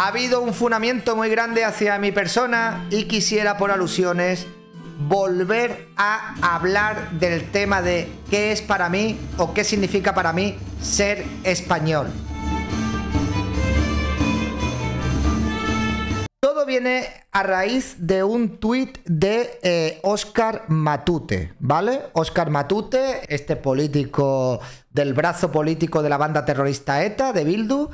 Ha habido un funamiento muy grande hacia mi persona y quisiera por alusiones volver a hablar del tema de qué es para mí o qué significa para mí ser español. Todo viene a raíz de un tuit de Oscar eh, Matute, ¿vale? Oscar Matute, este político del brazo político de la banda terrorista ETA de Bildu,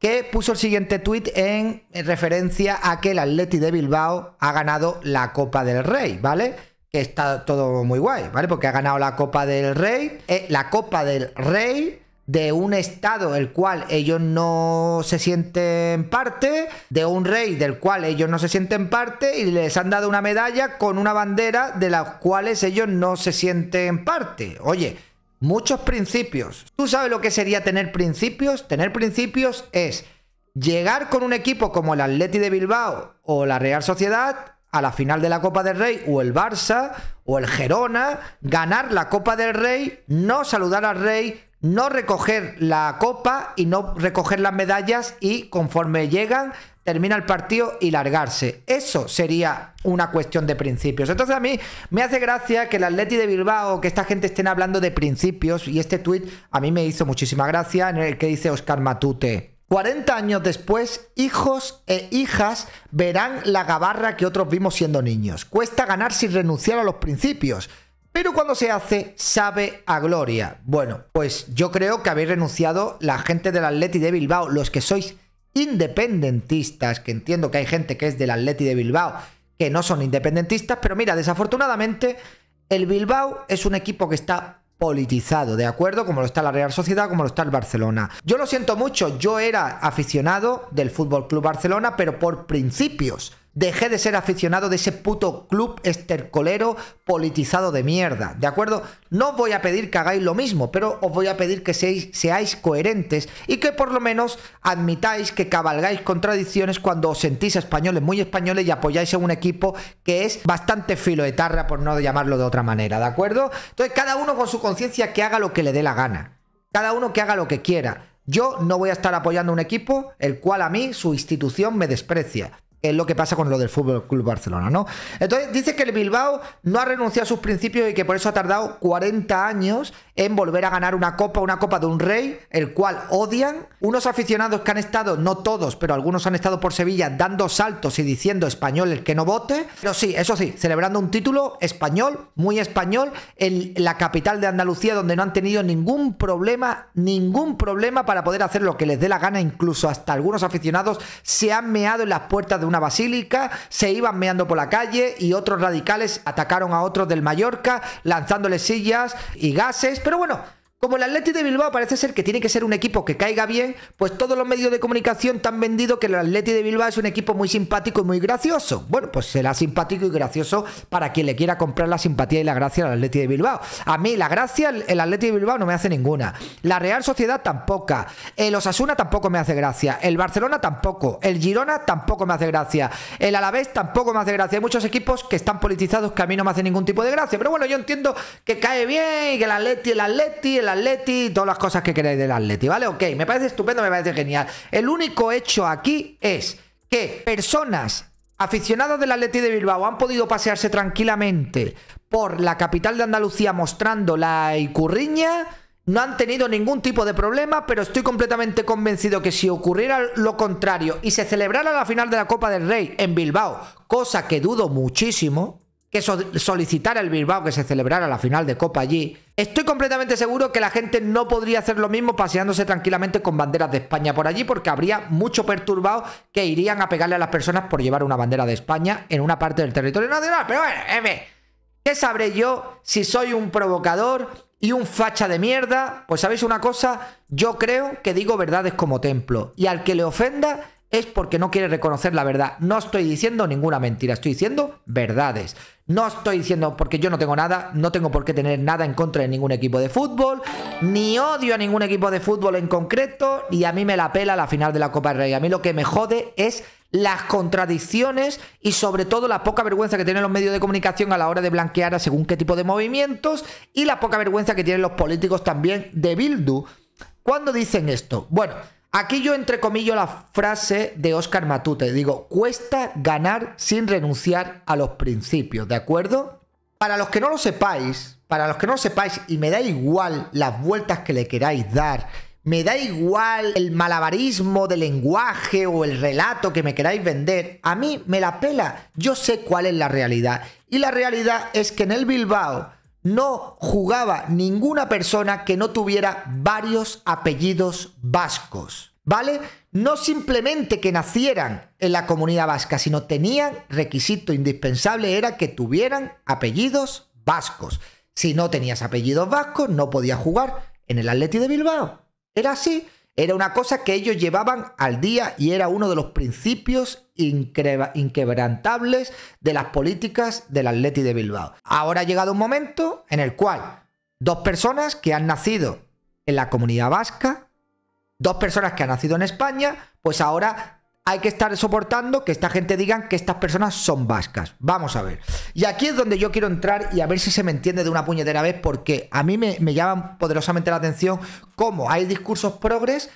que puso el siguiente tuit en, referencia a que el Atleti de Bilbao ha ganado la Copa del Rey, ¿vale? Que está todo muy guay, ¿vale? Porque ha ganado la Copa del Rey, eh, la Copa del Rey de un estado el cual ellos no se sienten parte, de un rey del cual ellos no se sienten parte y les han dado una medalla con una bandera de las cuales ellos no se sienten parte. Oye, Muchos principios. ¿Tú sabes lo que sería tener principios? Tener principios es llegar con un equipo como el Atleti de Bilbao o la Real Sociedad a la final de la Copa del Rey o el Barça o el Gerona, ganar la Copa del Rey, no saludar al Rey, no recoger la copa y no recoger las medallas y conforme llegan termina el partido y largarse. Eso sería una cuestión de principios. Entonces a mí me hace gracia que el Atleti de Bilbao, que esta gente estén hablando de principios y este tuit a mí me hizo muchísima gracia en el que dice Oscar Matute. 40 años después, hijos e hijas verán la gabarra que otros vimos siendo niños. Cuesta ganar sin renunciar a los principios. Pero cuando se hace, sabe a gloria. Bueno, pues yo creo que habéis renunciado la gente del Atleti de Bilbao, los que sois independentistas, que entiendo que hay gente que es del Atleti de Bilbao, que no son independentistas, pero mira, desafortunadamente el Bilbao es un equipo que está politizado, ¿de acuerdo? Como lo está la Real Sociedad, como lo está el Barcelona. Yo lo siento mucho, yo era aficionado del Fútbol Club Barcelona, pero por principios. Dejé de ser aficionado de ese puto club estercolero politizado de mierda, ¿de acuerdo? No os voy a pedir que hagáis lo mismo, pero os voy a pedir que seáis, coherentes y que por lo menos admitáis que cabalgáis contradicciones cuando os sentís españoles, muy españoles y apoyáis a un equipo que es bastante filoetarra, por no llamarlo de otra manera, ¿de acuerdo? Entonces cada uno con su conciencia que haga lo que le dé la gana, cada uno que haga lo que quiera. Yo no voy a estar apoyando un equipo el cual a mí su institución me desprecia es lo que pasa con lo del Fútbol Club Barcelona, ¿no? Entonces dice que el Bilbao no ha renunciado a sus principios y que por eso ha tardado 40 años en volver a ganar una copa, una copa de un rey, el cual odian. Unos aficionados que han estado, no todos, pero algunos han estado por Sevilla dando saltos y diciendo español el que no vote. Pero sí, eso sí, celebrando un título español, muy español, en la capital de Andalucía, donde no han tenido ningún problema, ningún problema para poder hacer lo que les dé la gana, incluso hasta algunos aficionados se han meado en las puertas de una basílica, se iban meando por la calle y otros radicales atacaron a otros del Mallorca lanzándoles sillas y gases pero bueno, como el Atleti de Bilbao parece ser que tiene que ser un equipo que caiga bien, pues todos los medios de comunicación te han vendido que el Atleti de Bilbao es un equipo muy simpático y muy gracioso. Bueno, pues será simpático y gracioso para quien le quiera comprar la simpatía y la gracia al Atleti de Bilbao. A mí la gracia el Atleti de Bilbao no me hace ninguna. La Real Sociedad tampoco. El Osasuna tampoco me hace gracia. El Barcelona tampoco. El Girona tampoco me hace gracia. El Alavés tampoco me hace gracia. Hay muchos equipos que están politizados que a mí no me hace ningún tipo de gracia. Pero bueno, yo entiendo que cae bien y que el Atleti, el Atleti, el del Atleti, todas las cosas que queráis del Atleti, ¿vale? Ok, me parece estupendo, me parece genial. El único hecho aquí es que personas aficionadas del Atleti de Bilbao han podido pasearse tranquilamente por la capital de Andalucía mostrando la icurriña. No han tenido ningún tipo de problema, pero estoy completamente convencido que si ocurriera lo contrario y se celebrara la final de la Copa del Rey en Bilbao, cosa que dudo muchísimo, que solicitara el Bilbao que se celebrara la final de Copa allí, estoy completamente seguro que la gente no podría hacer lo mismo paseándose tranquilamente con banderas de España por allí porque habría mucho perturbado que irían a pegarle a las personas por llevar una bandera de España en una parte del territorio nacional. Pero bueno, M, ¿qué sabré yo si soy un provocador y un facha de mierda? Pues sabéis una cosa, yo creo que digo verdades como templo y al que le ofenda es porque no quiere reconocer la verdad. No estoy diciendo ninguna mentira, estoy diciendo verdades. No estoy diciendo porque yo no tengo nada, no tengo por qué tener nada en contra de ningún equipo de fútbol, ni odio a ningún equipo de fútbol en concreto, y a mí me la pela la final de la Copa del Rey. A mí lo que me jode es las contradicciones y sobre todo la poca vergüenza que tienen los medios de comunicación a la hora de blanquear a según qué tipo de movimientos y la poca vergüenza que tienen los políticos también de Bildu. ¿Cuándo dicen esto? Bueno, Aquí yo entrecomillo la frase de Oscar Matute. Digo, cuesta ganar sin renunciar a los principios, ¿de acuerdo? Para los que no lo sepáis, para los que no lo sepáis, y me da igual las vueltas que le queráis dar, me da igual el malabarismo de lenguaje o el relato que me queráis vender, a mí me la pela. Yo sé cuál es la realidad. Y la realidad es que en el Bilbao no jugaba ninguna persona que no tuviera varios apellidos vascos. ¿Vale? No simplemente que nacieran en la comunidad vasca, sino tenían requisito indispensable era que tuvieran apellidos vascos. Si no tenías apellidos vascos, no podías jugar en el Atleti de Bilbao. Era así, era una cosa que ellos llevaban al día y era uno de los principios inquebrantables de las políticas del Atleti de Bilbao. Ahora ha llegado un momento en el cual dos personas que han nacido en la comunidad vasca, dos personas que han nacido en España, pues ahora hay que estar soportando que esta gente digan que estas personas son vascas. Vamos a ver. Y aquí es donde yo quiero entrar y a ver si se me entiende de una puñetera vez, porque a mí me, me llaman poderosamente la atención cómo hay discursos progres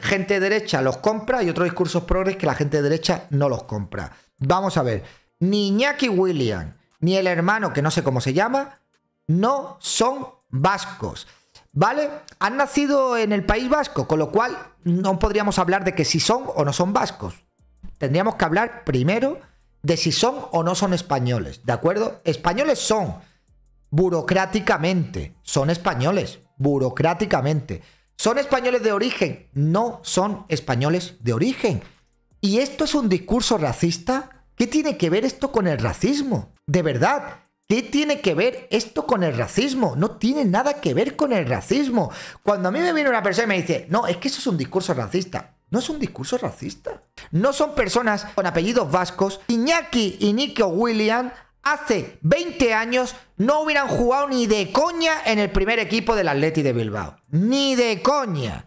gente derecha los compra y otros discursos progres que la gente derecha no los compra. Vamos a ver, ni Iñaki William, ni el hermano que no sé cómo se llama, no son vascos. ¿Vale? Han nacido en el País Vasco, con lo cual no podríamos hablar de que si son o no son vascos. Tendríamos que hablar primero de si son o no son españoles, ¿de acuerdo? Españoles son, burocráticamente, son españoles, burocráticamente. Son españoles de origen, no son españoles de origen. ¿Y esto es un discurso racista? ¿Qué tiene que ver esto con el racismo? De verdad, ¿Qué tiene que ver esto con el racismo? No tiene nada que ver con el racismo. Cuando a mí me viene una persona y me dice, no, es que eso es un discurso racista. No es un discurso racista. No son personas con apellidos vascos. Iñaki y Nico William hace 20 años no hubieran jugado ni de coña en el primer equipo del Atleti de Bilbao. Ni de coña.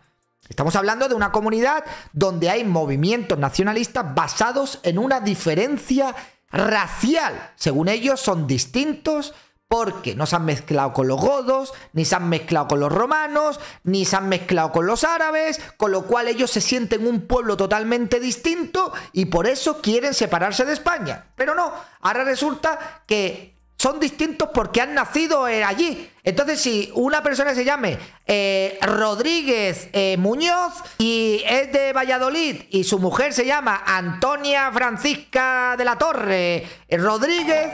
Estamos hablando de una comunidad donde hay movimientos nacionalistas basados en una diferencia racial. Según ellos son distintos porque no se han mezclado con los godos, ni se han mezclado con los romanos, ni se han mezclado con los árabes, con lo cual ellos se sienten un pueblo totalmente distinto y por eso quieren separarse de España. Pero no, ahora resulta que son distintos porque han nacido eh, allí. Entonces, si una persona se llame eh, Rodríguez eh, Muñoz y es de Valladolid y su mujer se llama Antonia Francisca de la Torre Rodríguez,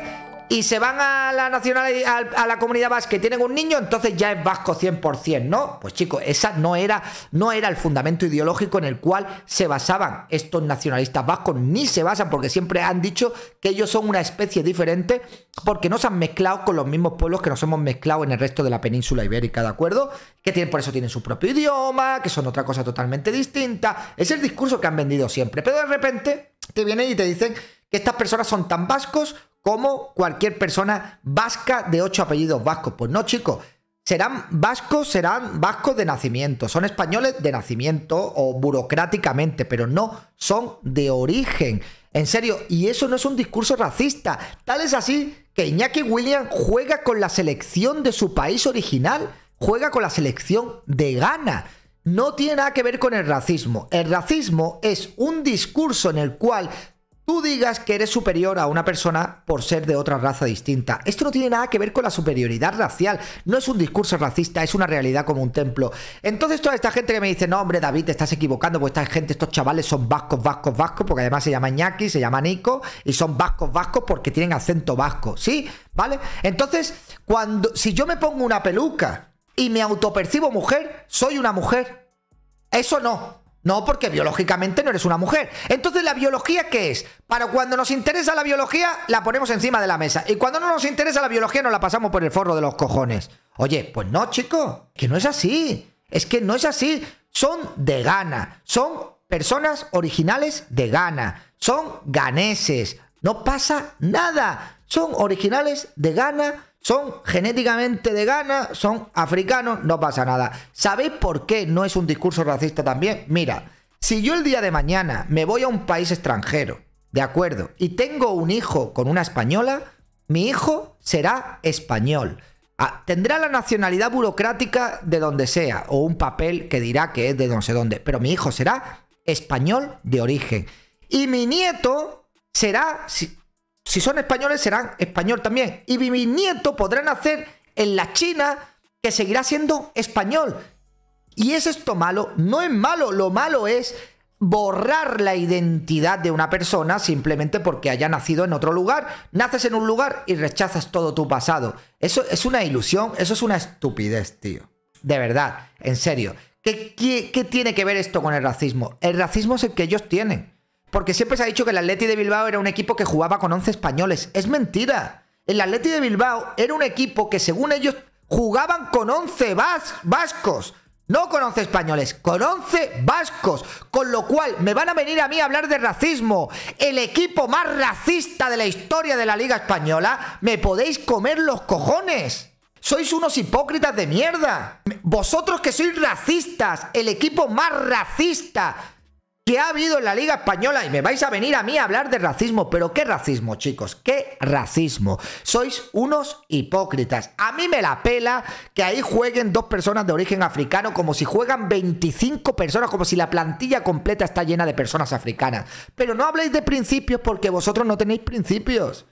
y se van a la nacional a la comunidad vasca y tienen un niño, entonces ya es vasco 100%, ¿no? Pues chicos, esa no era no era el fundamento ideológico en el cual se basaban estos nacionalistas vascos ni se basan porque siempre han dicho que ellos son una especie diferente porque no se han mezclado con los mismos pueblos que nos hemos mezclado en el resto de la península ibérica, ¿de acuerdo? Que por eso tienen su propio idioma, que son otra cosa totalmente distinta. Es el discurso que han vendido siempre, pero de repente te vienen y te dicen que estas personas son tan vascos como cualquier persona vasca de ocho apellidos vascos. Pues no, chicos. Serán vascos, serán vascos de nacimiento, son españoles de nacimiento o burocráticamente, pero no son de origen. En serio, y eso no es un discurso racista. Tal es así que Iñaki Williams juega con la selección de su país original, juega con la selección de Ghana. No tiene nada que ver con el racismo. El racismo es un discurso en el cual tú digas que eres superior a una persona por ser de otra raza distinta. Esto no tiene nada que ver con la superioridad racial. No es un discurso racista, es una realidad como un templo. Entonces toda esta gente que me dice, no hombre David, te estás equivocando, porque esta gente, estos chavales son vascos, vascos, vascos, porque además se llama ñaki, se llama nico, y son vascos, vascos porque tienen acento vasco, ¿sí? ¿Vale? Entonces, cuando, si yo me pongo una peluca y me autopercibo mujer, soy una mujer. Eso no, no, porque biológicamente no eres una mujer. Entonces, ¿la biología qué es? Para cuando nos interesa la biología, la ponemos encima de la mesa. Y cuando no nos interesa la biología, nos la pasamos por el forro de los cojones. Oye, pues no, chico, que no es así. Es que no es así. Son de Ghana. Son personas originales de Ghana. Son ganeses. No pasa nada. Son originales de Ghana son genéticamente de Ghana, son africanos, no pasa nada. ¿Sabéis por qué no es un discurso racista también? Mira, si yo el día de mañana me voy a un país extranjero, ¿de acuerdo? Y tengo un hijo con una española, mi hijo será español. Ah, tendrá la nacionalidad burocrática de donde sea, o un papel que dirá que es de no sé dónde, pero mi hijo será español de origen. Y mi nieto será, si son españoles, serán español también. Y mi nieto podrá nacer en la China, que seguirá siendo español. ¿Y es esto malo? No es malo, lo malo es borrar la identidad de una persona simplemente porque haya nacido en otro lugar. Naces en un lugar y rechazas todo tu pasado. Eso es una ilusión, eso es una estupidez, tío. De verdad, en serio. ¿Qué, qué tiene que ver esto con el racismo? El racismo es el que ellos tienen. Porque siempre se ha dicho que el Atleti de Bilbao era un equipo que jugaba con 11 españoles. Es mentira. El Atleti de Bilbao era un equipo que según ellos jugaban con 11 vascos. No con 11 españoles, con 11 vascos. Con lo cual, me van a venir a mí a hablar de racismo. El equipo más racista de la historia de la Liga Española. Me podéis comer los cojones. Sois unos hipócritas de mierda. Vosotros que sois racistas, el equipo más racista que ha habido en la Liga Española y me vais a venir a mí a hablar de racismo, pero ¿qué racismo, chicos? ¿Qué racismo? Sois unos hipócritas. A mí me la pela que ahí jueguen dos personas de origen africano como si juegan 25 personas, como si la plantilla completa está llena de personas africanas. Pero no habléis de principios porque vosotros no tenéis principios.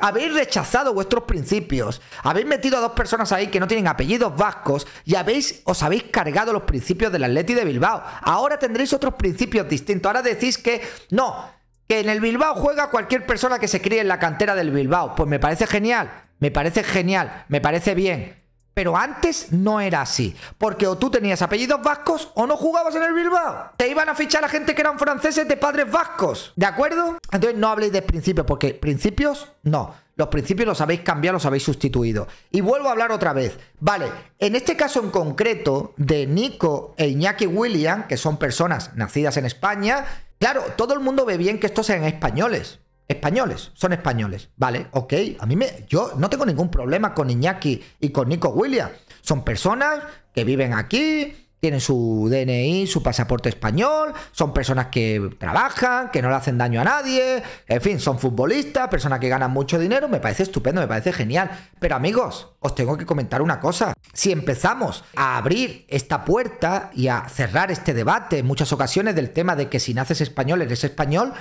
Habéis rechazado vuestros principios, habéis metido a dos personas ahí que no tienen apellidos vascos y habéis, os habéis cargado los principios del Atleti de Bilbao. Ahora tendréis otros principios distintos. Ahora decís que no, que en el Bilbao juega cualquier persona que se críe en la cantera del Bilbao. Pues me parece genial, me parece genial, me parece bien. Pero antes no era así, porque o tú tenías apellidos vascos o no jugabas en el Bilbao. Te iban a fichar a gente que eran franceses de padres vascos, ¿de acuerdo? Entonces no habléis de principios, porque principios no. Los principios los habéis cambiado, los habéis sustituido. Y vuelvo a hablar otra vez. Vale, en este caso en concreto de Nico e Iñaki William, que son personas nacidas en España, claro, todo el mundo ve bien que estos sean españoles españoles, son españoles, ¿vale? Ok, a mí me, yo no tengo ningún problema con Iñaki y con Nico Williams. Son personas que viven aquí, tienen su DNI, su pasaporte español, son personas que trabajan, que no le hacen daño a nadie, en fin, son futbolistas, personas que ganan mucho dinero, me parece estupendo, me parece genial. Pero amigos, os tengo que comentar una cosa. Si empezamos a abrir esta puerta y a cerrar este debate en muchas ocasiones del tema de que si naces español eres español,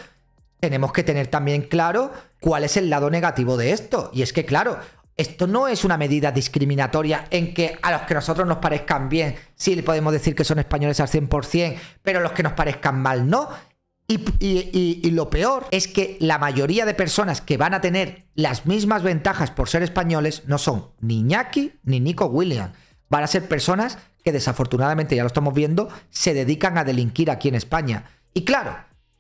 tenemos que tener también claro cuál es el lado negativo de esto. Y es que, claro, esto no es una medida discriminatoria en que a los que nosotros nos parezcan bien, sí le podemos decir que son españoles al 100%, pero a los que nos parezcan mal no. Y, lo peor es que la mayoría de personas que van a tener las mismas ventajas por ser españoles no son ni ñaki ni Nico William. Van a ser personas que desafortunadamente, ya lo estamos viendo, se dedican a delinquir aquí en España. Y claro,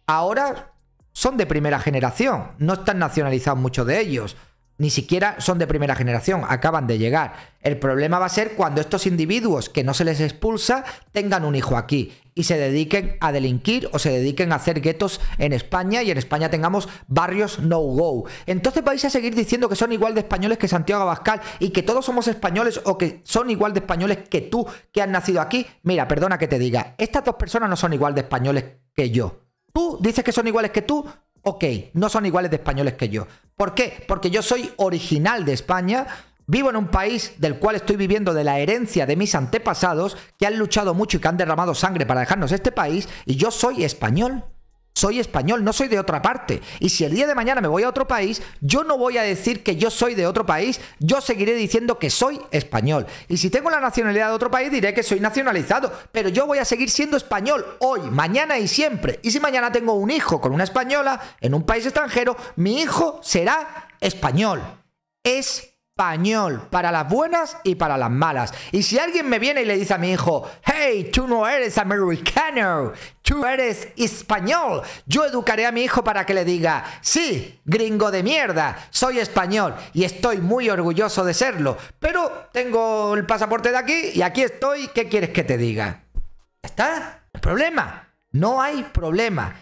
ahora son de primera generación, no están nacionalizados muchos de ellos, ni siquiera son de primera generación, acaban de llegar. El problema va a ser cuando estos individuos que no se les expulsa tengan un hijo aquí y se dediquen a delinquir o se dediquen a hacer guetos en España y en España tengamos barrios no-go. Entonces vais a seguir diciendo que son igual de españoles que Santiago Abascal y que todos somos españoles o que son igual de españoles que tú que has nacido aquí. Mira, perdona que te diga, estas dos personas no son igual de españoles que yo. Tú dices que son iguales que tú, ok, no son iguales de españoles que yo. ¿Por qué? Porque yo soy original de España, vivo en un país del cual estoy viviendo de la herencia de mis antepasados, que han luchado mucho y que han derramado sangre para dejarnos este país, y yo soy español soy español, no soy de otra parte. Y si el día de mañana me voy a otro país, yo no voy a decir que yo soy de otro país, yo seguiré diciendo que soy español. Y si tengo la nacionalidad de otro país, diré que soy nacionalizado, pero yo voy a seguir siendo español hoy, mañana y siempre. Y si mañana tengo un hijo con una española en un país extranjero, mi hijo será español. Es español, para las buenas y para las malas. Y si alguien me viene y le dice a mi hijo, hey, tú no eres americano, tú eres español, yo educaré a mi hijo para que le diga, sí, gringo de mierda, soy español y estoy muy orgulloso de serlo, pero tengo el pasaporte de aquí y aquí estoy, ¿qué quieres que te diga? ¿Está? ¿El problema? No hay problema.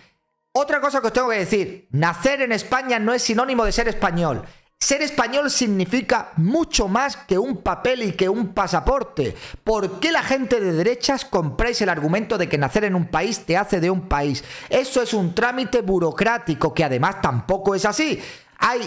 Otra cosa que os tengo que decir, nacer en España no es sinónimo de ser español. Ser español significa mucho más que un papel y que un pasaporte. ¿Por qué la gente de derechas compráis el argumento de que nacer en un país te hace de un país? Eso es un trámite burocrático que además tampoco es así. Hay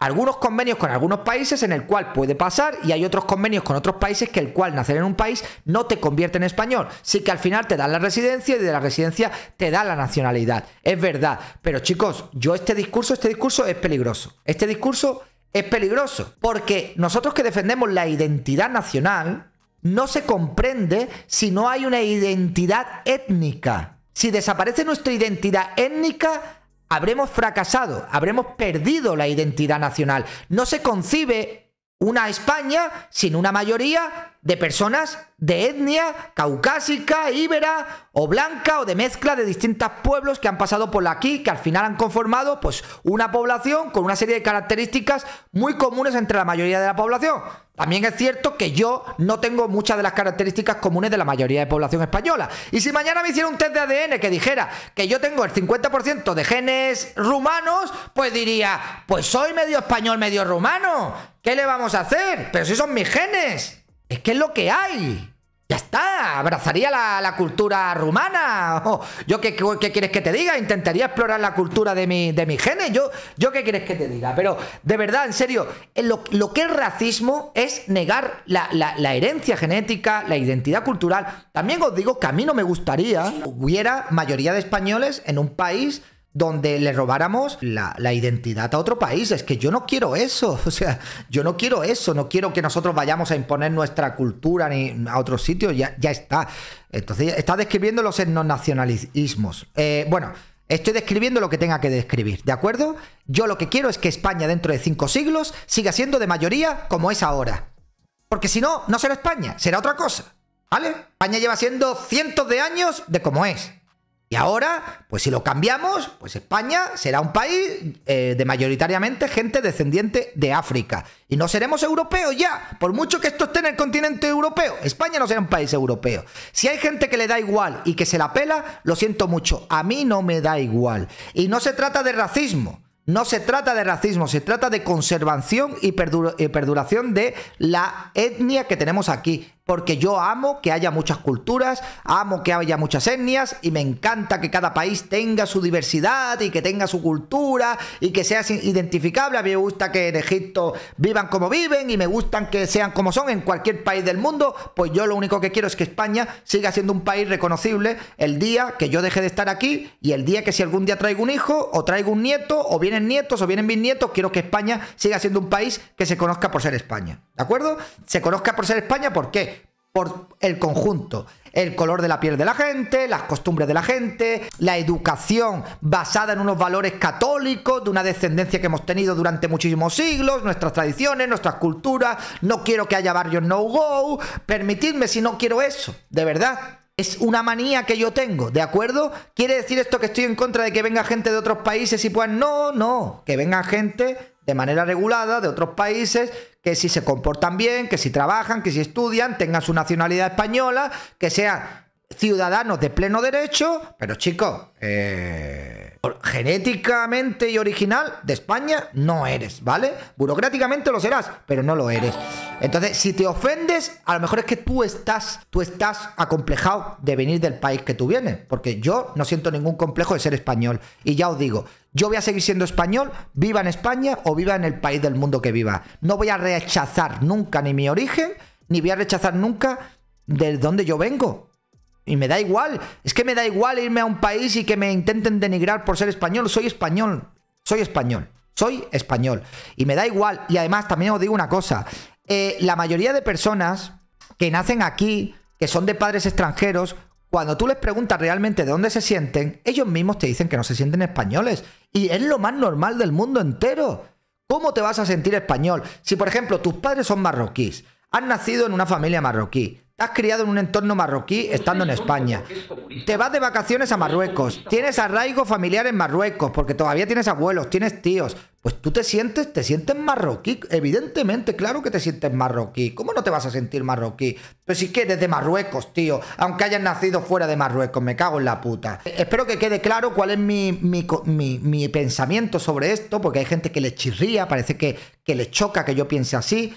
algunos convenios con algunos países en el cual puede pasar y hay otros convenios con otros países que el cual nacer en un país no te convierte en español. Sí que al final te dan la residencia y de la residencia te da la nacionalidad. Es verdad. Pero chicos, yo este discurso, este discurso es peligroso. Este discurso es peligroso, porque nosotros que defendemos la identidad nacional, no se comprende si no hay una identidad étnica. Si desaparece nuestra identidad étnica, habremos fracasado, habremos perdido la identidad nacional. No se concibe una España sin una mayoría de personas de etnia caucásica, íbera o blanca o de mezcla de distintos pueblos que han pasado por aquí, que al final han conformado pues una población con una serie de características muy comunes entre la mayoría de la población. También es cierto que yo no tengo muchas de las características comunes de la mayoría de población española. Y si mañana me hiciera un test de ADN que dijera que yo tengo el 50% de genes rumanos, pues diría, pues soy medio español, medio rumano. ¿Qué le vamos a hacer? Pero si son mis genes. Es que es lo que hay. Ya está, abrazaría la, cultura rumana. yo qué, quieres que te diga, intentaría explorar la cultura de, mi, de mi genes. Yo, yo qué quieres que te diga. Pero de verdad, en serio, eh, lo, que es racismo es negar la, herencia genética, la identidad cultural. También os digo que a mí no me gustaría hubiera mayoría de españoles en un país donde le robáramos la, identidad a otro país. Es que yo no quiero eso. O sea, yo no quiero eso. No quiero que nosotros vayamos a imponer nuestra cultura ni a otros sitios. Ya, está. Entonces, está describiendo los etnonacionalismos. Eh, bueno. Estoy describiendo lo que tenga que describir, ¿de acuerdo? Yo lo que quiero es que España dentro de cinco siglos siga siendo de mayoría como es ahora. Porque si no, no será España, será otra cosa. ¿Vale? España lleva siendo cientos de años de como es. Y ahora, pues si lo cambiamos, pues España será un país eh, de mayoritariamente gente descendiente de África. Y no seremos europeos ya, por mucho que esto esté en el continente europeo. España no será un país europeo. Si hay gente que le da igual y que se la pela, lo siento mucho, a mí no me da igual. Y no se trata de racismo. No se trata de racismo, se trata de conservación y, eh, perduración de la etnia que tenemos aquí porque yo amo que haya muchas culturas, amo que haya muchas etnias y me encanta que cada país tenga su diversidad y que tenga su cultura y que sea identificable. A mí me gusta que en Egipto vivan como viven y me gustan que sean como son en cualquier país del mundo. Pues yo lo único que quiero es que España siga siendo un país reconocible el día que yo deje de estar aquí y el día que si algún día traigo un hijo o traigo un nieto o vienen nietos o vienen bisnietos, quiero que España siga siendo un país que se conozca por ser España. ¿De acuerdo? Se conozca por ser España, ¿por qué? por el conjunto. El color de la piel de la gente, las costumbres de la gente, la educación basada en unos valores católicos, de una descendencia que hemos tenido durante muchísimos siglos, nuestras tradiciones, nuestras culturas. No quiero que haya barrios no-go. Permitidme si no quiero eso, de verdad. Es una manía que yo tengo, ¿de acuerdo? ¿Quiere decir esto que estoy en contra de que venga gente de otros países y pues no, no, que venga gente de manera regulada de otros países que si se comportan bien, que si trabajan, que si estudian, tengan su nacionalidad española, que sean ciudadanos de pleno derecho, pero chicos, eh, genéticamente y original de España no eres, ¿vale? Burocráticamente lo serás, pero no lo eres. Entonces, si te ofendes, a lo mejor es que tú estás, tú estás acomplejado de venir del país que tú vienes, porque yo no siento ningún complejo de ser español. Y ya os digo, yo voy a seguir siendo español, viva en España o viva en el país del mundo que viva. No voy a rechazar nunca ni mi origen, ni voy a rechazar nunca de dónde yo vengo. Y me da igual. Es que me da igual irme a un país y que me intenten denigrar por ser español. Soy español. Soy español. Soy español. Y me da igual. Y además también os digo una cosa. Eh, la mayoría de personas que nacen aquí, que son de padres extranjeros, cuando tú les preguntas realmente de dónde se sienten, ellos mismos te dicen que no se sienten españoles. Y es lo más normal del mundo entero. ¿Cómo te vas a sentir español? Si, por ejemplo, tus padres son marroquíes, han nacido en una familia marroquí, has criado en un entorno marroquí estando en España. Te vas de vacaciones a Marruecos. Tienes arraigo familiar en Marruecos porque todavía tienes abuelos, tienes tíos. Pues tú te sientes, te sientes marroquí. Evidentemente, claro que te sientes marroquí. ¿Cómo no te vas a sentir marroquí? Pues sí que desde Marruecos, tío. Aunque hayas nacido fuera de Marruecos, me cago en la puta. Espero que quede claro cuál es mi, pensamiento sobre esto, porque hay gente que le chirría, parece que, que le choca que yo piense así.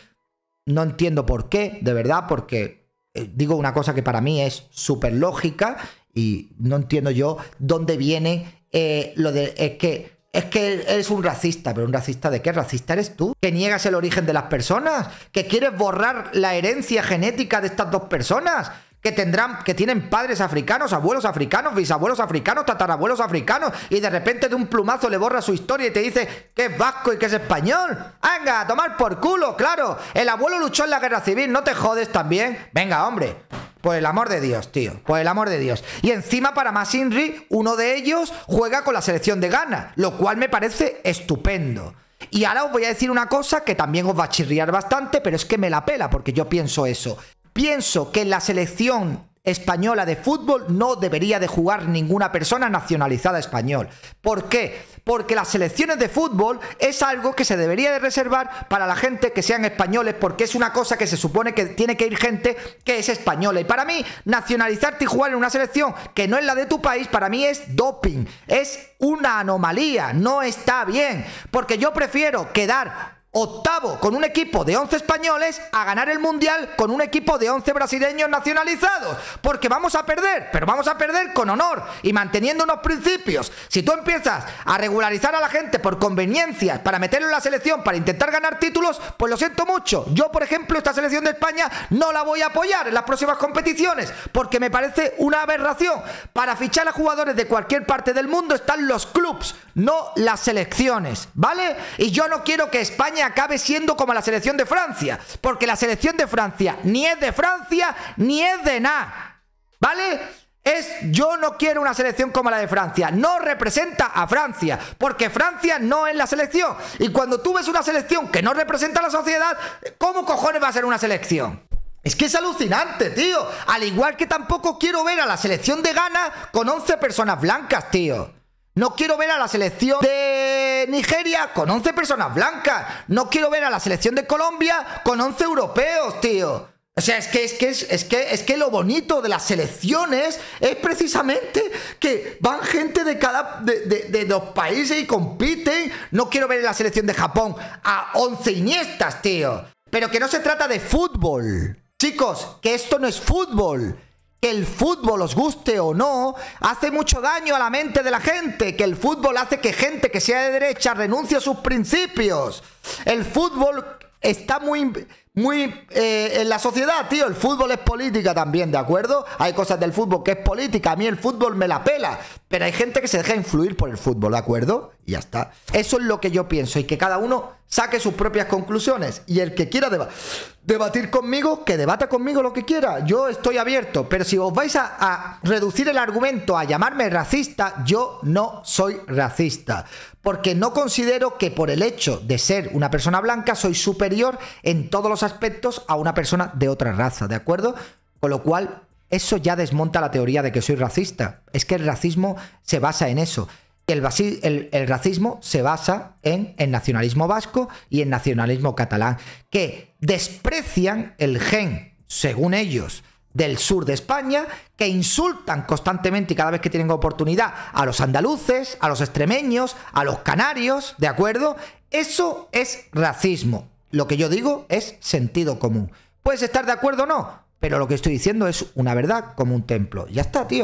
No entiendo por qué, de verdad, porque eh, digo una cosa que para mí es súper lógica y no entiendo yo dónde viene eh, lo de es que es que eres un racista, pero un racista de qué racista eres tú? ¿Que niegas el origen de las personas? ¿Que quieres borrar la herencia genética de estas dos personas? que tendrán, que tienen padres africanos, abuelos africanos, bisabuelos africanos, tatarabuelos africanos, y de repente de un plumazo le borra su historia y te dice que es vasco y que es español. ¡Venga, a tomar por culo, claro! El abuelo luchó en la guerra civil, no te jodes también. Venga, hombre. Por el amor de Dios, tío. Por el amor de Dios. Y encima, para más Inri, uno de ellos juega con la selección de Ghana, lo cual me parece estupendo. Y ahora os voy a decir una cosa que también os va a chirriar bastante, pero es que me la pela porque yo pienso eso. Pienso que en la selección española de fútbol no debería de jugar ninguna persona nacionalizada español. ¿Por qué? Porque las selecciones de fútbol es algo que se debería de reservar para la gente que sean españoles, porque es una cosa que se supone que tiene que ir gente que es española. Y para mí, nacionalizarte y jugar en una selección que no es la de tu país, para mí es doping, es una anomalía, no está bien, porque yo prefiero quedar octavo con un equipo de 11 españoles a ganar el mundial con un equipo de 11 brasileños nacionalizados. Porque vamos a perder, pero vamos a perder con honor y manteniendo unos principios. Si tú empiezas a regularizar a la gente por conveniencias, para meterlo en la selección, para intentar ganar títulos, pues lo siento mucho. Yo, por ejemplo, esta selección de España no la voy a apoyar en las próximas competiciones porque me parece una aberración. Para fichar a jugadores de cualquier parte del mundo están los clubs, no las selecciones, ¿vale? Y yo no quiero que España acabe siendo como la selección de Francia. Porque la selección de Francia ni es de Francia ni es de nada. ¿Vale? Es yo no quiero una selección como la de Francia. No representa a Francia. Porque Francia no es la selección. Y cuando tú ves una selección que no representa a la sociedad, ¿cómo cojones va a ser una selección? Es que es alucinante, tío. Al igual que tampoco quiero ver a la selección de Ghana con 11 personas blancas, tío. No quiero ver a la selección de Nigeria con 11 personas blancas. No quiero ver a la selección de Colombia con 11 europeos, tío. O sea, es que, es, que, es, que, es que lo bonito de las selecciones es precisamente que van gente de cada de, de, países y compiten. No quiero ver en la selección de Japón a 11 iniestas, tío. Pero que no se trata de fútbol. Chicos, que esto no es fútbol que el fútbol, os guste o no, hace mucho daño a la mente de la gente, que el fútbol hace que gente que sea de derecha renuncie a sus principios. El fútbol está muy, muy eh, en la sociedad, tío. El fútbol es política también, ¿de acuerdo? Hay cosas del fútbol que es política. A mí el fútbol me la pela. Pero hay gente que se deja influir por el fútbol, ¿de acuerdo? Y ya está. Eso es lo que yo pienso y que cada uno saque sus propias conclusiones. Y el que quiera debatir conmigo, que debata conmigo lo que quiera. Yo estoy abierto. Pero si os vais a reducir el argumento a llamarme racista, yo no soy racista. Porque no considero que por el hecho de ser una persona blanca soy superior en todos los aspectos a una persona de otra raza, ¿de acuerdo? Con lo cual eso ya desmonta la teoría de que soy racista. Es que el racismo se basa en eso. El, el, racismo se basa en el nacionalismo vasco y el nacionalismo catalán, que desprecian el gen, según ellos, del sur de España, que insultan constantemente y cada vez que tienen oportunidad a los andaluces, a los extremeños, a los canarios, ¿de acuerdo? Eso es racismo. Lo que yo digo es sentido común. Puedes estar de acuerdo o no, pero lo que estoy diciendo es una verdad como un templo. Ya está, tío.